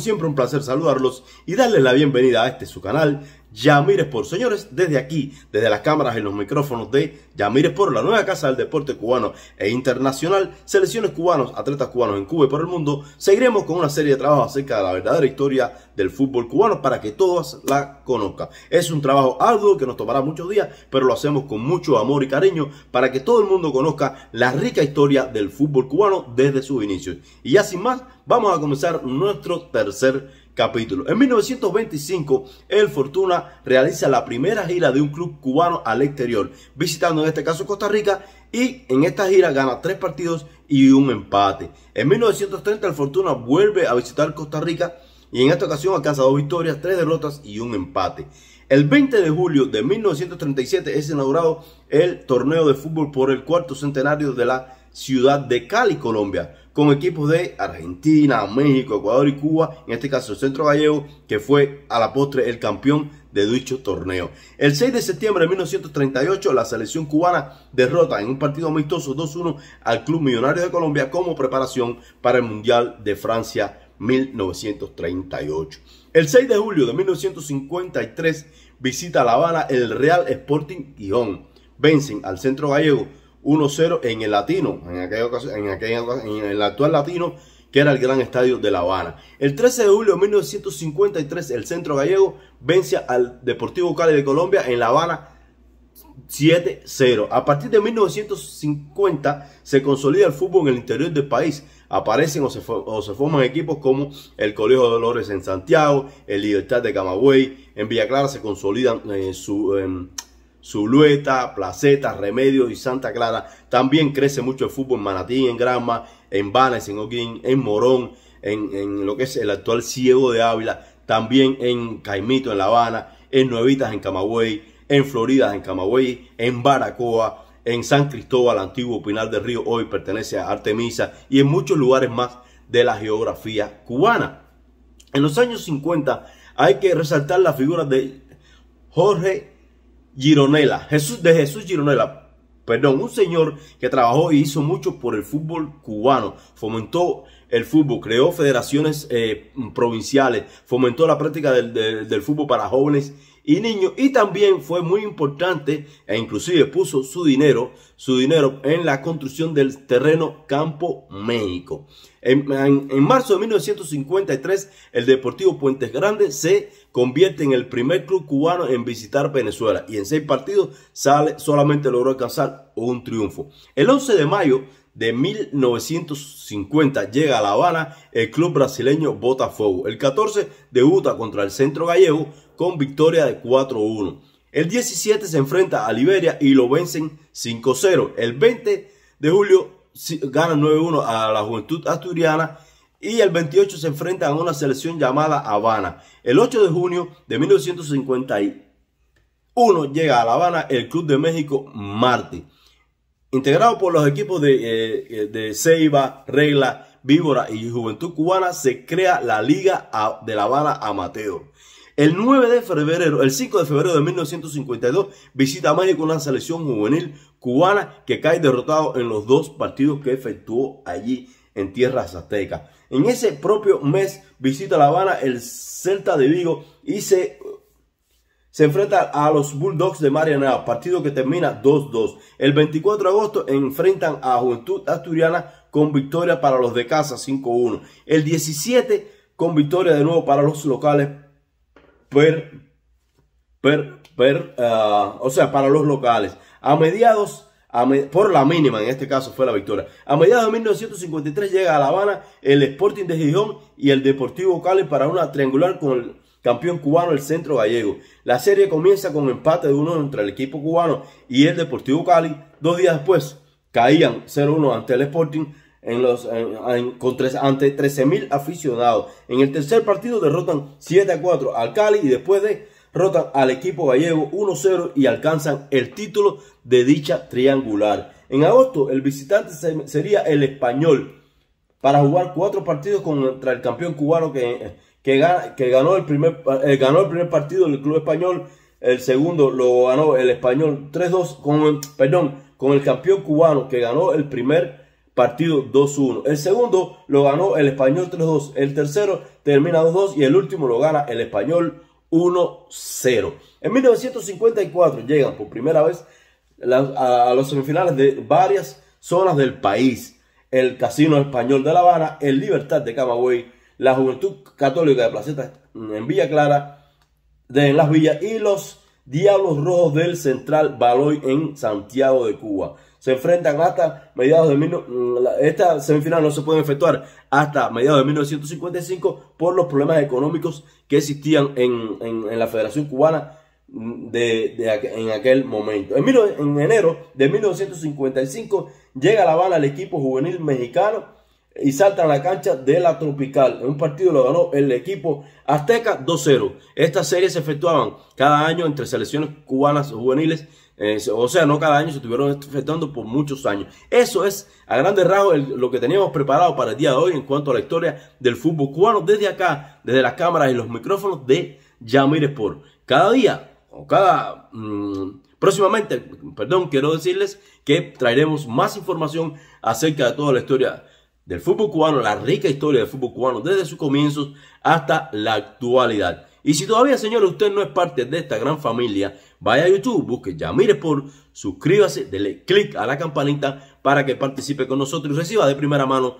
siempre un placer saludarlos y darles la bienvenida a este su canal, Yamir por Señores, desde aquí, desde las cámaras y los micrófonos de Yamir por la nueva casa del deporte cubano e internacional, selecciones cubanos, atletas cubanos en Cuba y por el mundo, seguiremos con una serie de trabajos acerca de la verdadera historia del fútbol cubano para que todos la conozcan. Es un trabajo arduo que nos tomará muchos días, pero lo hacemos con mucho amor y cariño para que todo el mundo conozca la rica historia del fútbol cubano desde sus inicios. Y ya sin más, vamos a comenzar nuestro tercer Capítulo. En 1925, el Fortuna realiza la primera gira de un club cubano al exterior, visitando en este caso Costa Rica y en esta gira gana tres partidos y un empate. En 1930, el Fortuna vuelve a visitar Costa Rica y en esta ocasión alcanza dos victorias, tres derrotas y un empate. El 20 de julio de 1937 es inaugurado el torneo de fútbol por el cuarto centenario de la ciudad de Cali, Colombia con equipos de Argentina, México, Ecuador y Cuba, en este caso el Centro Gallego, que fue a la postre el campeón de dicho torneo. El 6 de septiembre de 1938, la selección cubana derrota en un partido amistoso 2-1 al Club Millonario de Colombia como preparación para el Mundial de Francia 1938. El 6 de julio de 1953 visita La Habana el Real Sporting Gijón. Vencen al Centro Gallego 1-0 en el Latino, en, aquella en, aquella en el actual Latino, que era el gran estadio de La Habana. El 13 de julio de 1953, el centro gallego vence al Deportivo Cali de Colombia en La Habana 7-0. A partir de 1950 se consolida el fútbol en el interior del país. Aparecen o se, forman equipos como el Colegio de Dolores en Santiago, el Libertad de Camagüey. En Villa Clara se consolidan eh, su, em, Zulueta, Placeta, Remedios y Santa Clara. También crece mucho el fútbol en Manatí, en Granma, en Banes, en Oquín, en Morón, en, lo que es el actual Ciego de Ávila. También en Caimito, en La Habana, en Nuevitas, en Camagüey, en Floridas, en Camagüey, en Baracoa, en San Cristóbal, antiguo Pinar del Río, hoy pertenece a Artemisa, y en muchos lugares más de la geografía cubana. En los años 50 hay que resaltar la figura de Jorge Gironella, Jesús, de Jesús Gironella, perdón, un señor que trabajó y hizo mucho por el fútbol cubano, fomentó el fútbol, creó federaciones eh, provinciales, fomentó la práctica del fútbol para jóvenes y niños y también fue muy importante e inclusive puso su dinero, su dinero en la construcción del terreno Campo México. En, marzo de 1953 el Deportivo Puentes Grande se convierte en el primer club cubano en visitar Venezuela y en seis partidos sale, solamente logró alcanzar un triunfo. El 11 de mayo de 1950 llega a La Habana el club brasileño Botafogo. El 14 debuta contra el Centro Gallego con victoria de 4-1. El 17 se enfrenta a Liberia y lo vencen 5-0. El 20 de julio gana 9-1 a la Juventud Asturiana y el 28 se enfrenta a una selección llamada Habana. El 8 de junio de 1951 llega a La Habana el Club de México Marte integrado por los equipos eh, eh, de, Ceiba, Regla, Víbora y Juventud Cubana, se crea la Liga de La Habana Amateo. El 9 de febrero, el 5 de febrero de 1952, visita a México una selección juvenil cubana que cae derrotado en los dos partidos que efectuó allí en Tierra Azteca. En ese propio mes visita La Habana el Celta de Vigo y se se enfrenta a los Bulldogs de Marianao, partido que termina 2-2. El 24 de agosto enfrentan a Juventud Asturiana con victoria para los de casa 5-1. El 17 con victoria de nuevo para los locales per, per, per ah, o sea, para los locales. A mediados por la mínima, en este caso fue la victoria. A mediados de 1953 llega a La Habana el Sporting de Gijón y el Deportivo Cali para una triangular con el campeón cubano el centro gallego. La serie comienza con empate de uno entre el equipo cubano y el Deportivo Cali. Dos días después caían 0-1 ante el Sporting en los, tres, ante 13.000 aficionados. En el tercer partido derrotan 7-4 al Cali y después derrotan al equipo gallego 1-0 y alcanzan el título de dicha triangular. En agosto el visitante sería el español para jugar cuatro partidos contra el campeón cubano que que, ganó, el primer, eh, ganó el primer partido del club español, el segundo lo ganó el español 3-2, con, perdón, con el campeón cubano que ganó el primer partido 2-1. El segundo lo ganó el español 3-2, el tercero termina 2-2 y el último lo gana el español 1-0. En 1954 llegan por primera vez a, a los semifinales de varias zonas del país. El Casino Español de La Habana, el Libertad de Camagüey, la Juventud Católica de Placeta en Villa Clara, de, en Las Villas, y los Diablos Rojos del Central Baloy en Santiago de Cuba. Se enfrentan hasta mediados de... esta semifinal no se puede efectuar hasta mediados de 1955 por los problemas económicos que existían en, la Federación Cubana de, en aquel momento. En, en enero de 1955 llega a La Habana el equipo juvenil mexicano y salta a la cancha de la Tropical. En un partido lo ganó el equipo Azteca 2-0. Estas series se efectuaban cada año entre selecciones cubanas juveniles. Eh, o sea, no cada año, se estuvieron efectuando por muchos años. Eso es a grandes rasgos lo que teníamos preparado para el día de hoy en cuanto a la historia del fútbol cubano desde acá, desde las cámaras y los micrófonos de Yamir Sport. Cada día o cada... Mm, próximamente, perdón, quiero decirles que traeremos más información acerca de toda la historia del fútbol cubano, la rica historia del fútbol cubano desde sus comienzos hasta la actualidad. Y si todavía, señores, usted no es parte de esta gran familia, vaya a YouTube, busque Yamir Sport, suscríbase, dele click a la campanita para que participe con nosotros y reciba de primera mano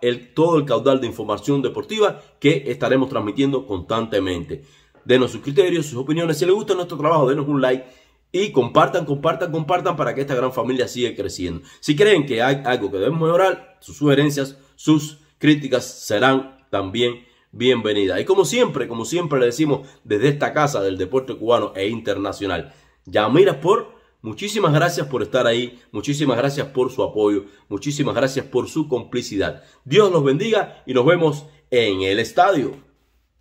el, todo el caudal de información deportiva que estaremos transmitiendo constantemente. Denos sus criterios, sus opiniones. Si le gusta nuestro trabajo, denos un like y compartan, compartan, compartan para que esta gran familia siga creciendo. Si creen que hay algo que debemos mejorar, sus sugerencias, sus críticas serán también bienvenidas. Y como siempre, como siempre le decimos desde esta casa del deporte cubano e internacional, Yamiras por muchísimas gracias por estar ahí, muchísimas gracias por su apoyo, muchísimas gracias por su complicidad. Dios los bendiga y nos vemos en el estadio.